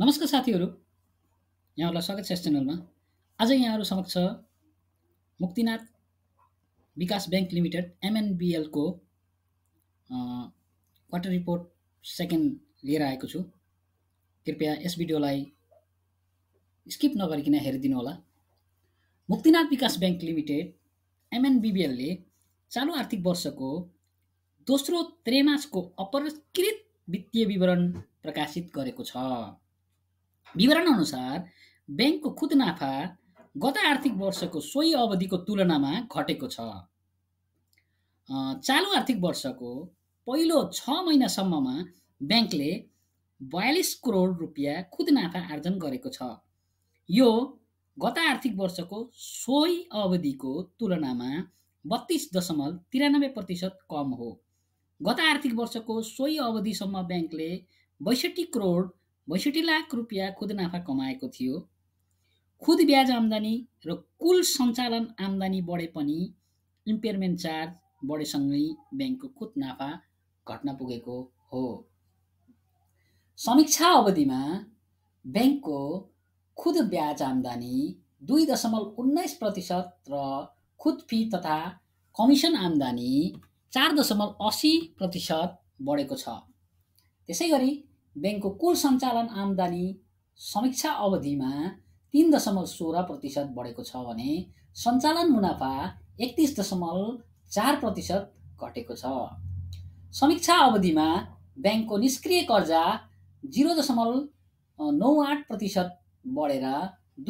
नमस्कार साथीहरू यहाँहरूलाई स्वागत छ यस च्यानलमा आज यहाँहरू समक्ष मुक्तिनाथ विकास ब्याङ्क लिमिटेड एमएनबिएलको क्वार्टर रिपोर्ट सेकेन्ड लिएर आएको छु कृपया यस भिडियोलाई स्किप नगरिकन हेरिदिनु होला मुक्तिनाथ विकास ब्याङ्क लिमिटेड एमएनबिबिएलले चालु आर्थिक वर्षको दोस्रो त्रेमासको अपरकृत वित्तीय विवरण प्रकाशित गरेको छ विवरण अनुसार ब्याङ्कको खुद नाफा गत आर्थिक वर्षको सोही अवधिको तुलनामा घटेको छ चालु आर्थिक वर्षको पहिलो छ महिनासम्ममा ब्याङ्कले बयालिस करोड रुपियाँ खुद नाफा आर्जन गरेको छ यो गत आर्थिक वर्षको सोही अवधिको तुलनामा बत्तिस दशमलव तिरानब्बे प्रतिशत कम हो गत आर्थिक वर्षको सोही अवधिसम्म ब्याङ्कले बैसठी करोड बैसठी लाख रुपियाँ खुद नाफा कमाएको थियो खुद ब्याज आम्दानी र कुल सञ्चालन आम्दानी बढे पनि इम्पेयरमेन्ट चार्ज बढेसँगै ब्याङ्कको खुद नाफा घट्न पुगेको हो समीक्षा अवधिमा ब्याङ्कको खुद ब्याज आम्दानी दुई दशमलव उन्नाइस प्रतिशत र खुद फी तथा कमिसन आम्दानी चार दशमलव असी प्रतिशत बढेको छ त्यसै गरी ब्याङ्कको कुल सञ्चालन आम्दानी समीक्षा अवधिमा तिन दशमलव सोह्र प्रतिशत बढेको छ भने सञ्चालन मुनाफा एकतिस दशमलव चार प्रतिशत घटेको छ समीक्षा अवधिमा ब्याङ्कको निष्क्रिय कर्जा जिरो दशमलव नौ आठ प्रतिशत बढेर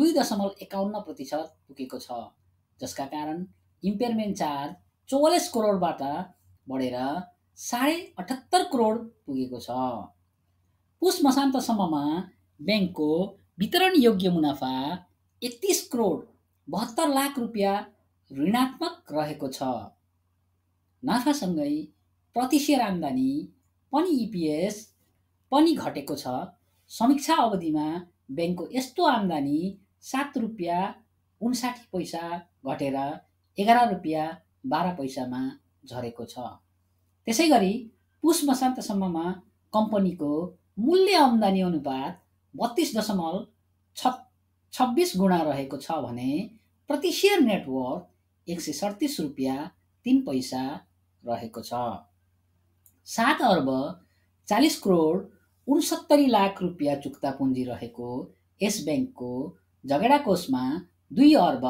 दुई दशमलव एकाउन्न प्रतिशत पुगेको छ जसका कारण इम्पेयरमेन्ट चार्ज चौवालिस करोडबाट बढेर साढे अठहत्तर करोड पुगेको छ पुस मसान्तसम्ममा ब्याङ्कको वितरण योग्य मुनाफा एकतिस करोड बहत्तर लाख रुपियाँ ऋणात्मक रहेको छ नाफासँगै प्रतिशेयर आम्दानी पनि इपिएस पनि घटेको छ समीक्षा अवधिमा ब्याङ्कको यस्तो आम्दानी सात रुपियाँ उन्साठी पैसा घटेर एघार रुपियाँ बाह्र पैसामा झरेको छ त्यसै गरी पुस मसान्तसम्ममा कम्पनीको मूल्य आम्दानी अनुपात बत्तिस दशमलव छ छब्बिस गुणा रहेको छ भने प्रति सेयर नेटवर्क एक सय सडतिस रुपियाँ तिन पैसा रहेको छ सात अर्ब चालिस करोड उनसत्तरी लाख रुपियाँ चुक्ता पुँजी रहेको यस ब्याङ्कको झगडा कोषमा दुई अर्ब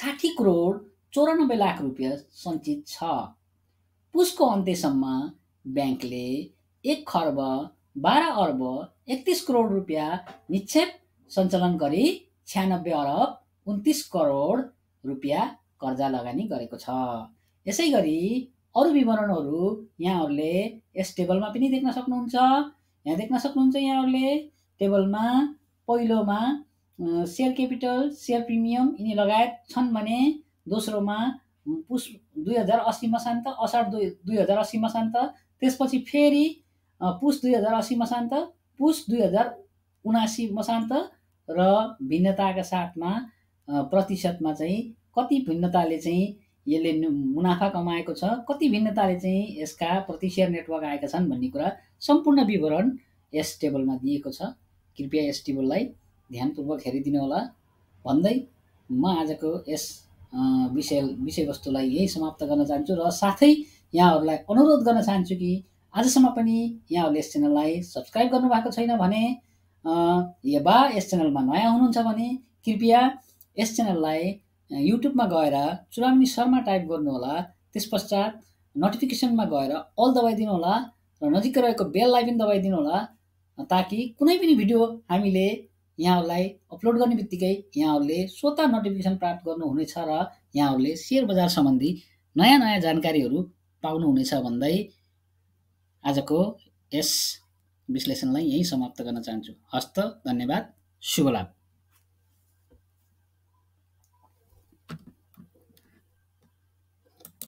साठी करोड चौरानब्बे लाख रुपियाँ सञ्चित छ पुसको अन्त्यसम्म ब्याङ्कले एक खर्ब बाह्र अर्ब एकतिस करोड रुपियाँ निक्षेप सञ्चालन गरी छ्यानब्बे अरब उन्तिस करोड रुपियाँ कर्जा लगानी गरेको छ यसै गरी अरू विवरणहरू यहाँहरूले यस टेबलमा पनि देख्न सक्नुहुन्छ यहाँ देख्न सक्नुहुन्छ यहाँहरूले टेबलमा पहिलोमा सेयर क्यापिटल सेयर प्रिमियम यिनी लगायत छन् भने दोस्रोमा पुष दुई हजार असीमा शान्त असार दुई दुई हजार असीमा शान्त त्यसपछि फेरि पुस दुई हजार असी मसान्त पुस दुई हजार उनासी मसान्त र भिन्नताका साथमा प्रतिशतमा चाहिँ कति भिन्नताले चाहिँ यसले मुनाफा कमाएको छ कति भिन्नताले चाहिँ यसका प्रतिशेयर नेटवर्क आएका छन् भन्ने कुरा सम्पूर्ण विवरण यस टेबलमा दिएको छ कृपया यस टेबललाई ध्यानपूर्वक हेरिदिनु होला भन्दै म आजको यस विषय विषयवस्तुलाई यही समाप्त गर्न चाहन्छु र साथै यहाँहरूलाई अनुरोध गर्न चाहन्छु कि आजसम्म पनि यहाँहरूले यस च्यानललाई सब्सक्राइब गर्नुभएको छैन भने वा यस च्यानलमा नयाँ हुनुहुन्छ भने कृपया यस च्यानललाई युट्युबमा गएर चुरामिनी शर्मा टाइप गर्नुहोला त्यस पश्चात नोटिफिकेसनमा गएर अल दबाइदिनुहोला दिनुहोला र नजिकै रहेको बेललाई पनि दबाई दिनुहोला ताकि कुनै पनि भिडियो हामीले यहाँहरूलाई अपलोड गर्ने बित्तिकै यहाँहरूले स्वतः नोटिफिकेसन प्राप्त गर्नुहुनेछ र यहाँहरूले सेयर बजार सम्बन्धी नयाँ नयाँ जानकारीहरू पाउनुहुनेछ भन्दै आजको यस विश्लेषणलाई यहीँ समाप्त गर्न चाहन्छु हस्त धन्यवाद शुभ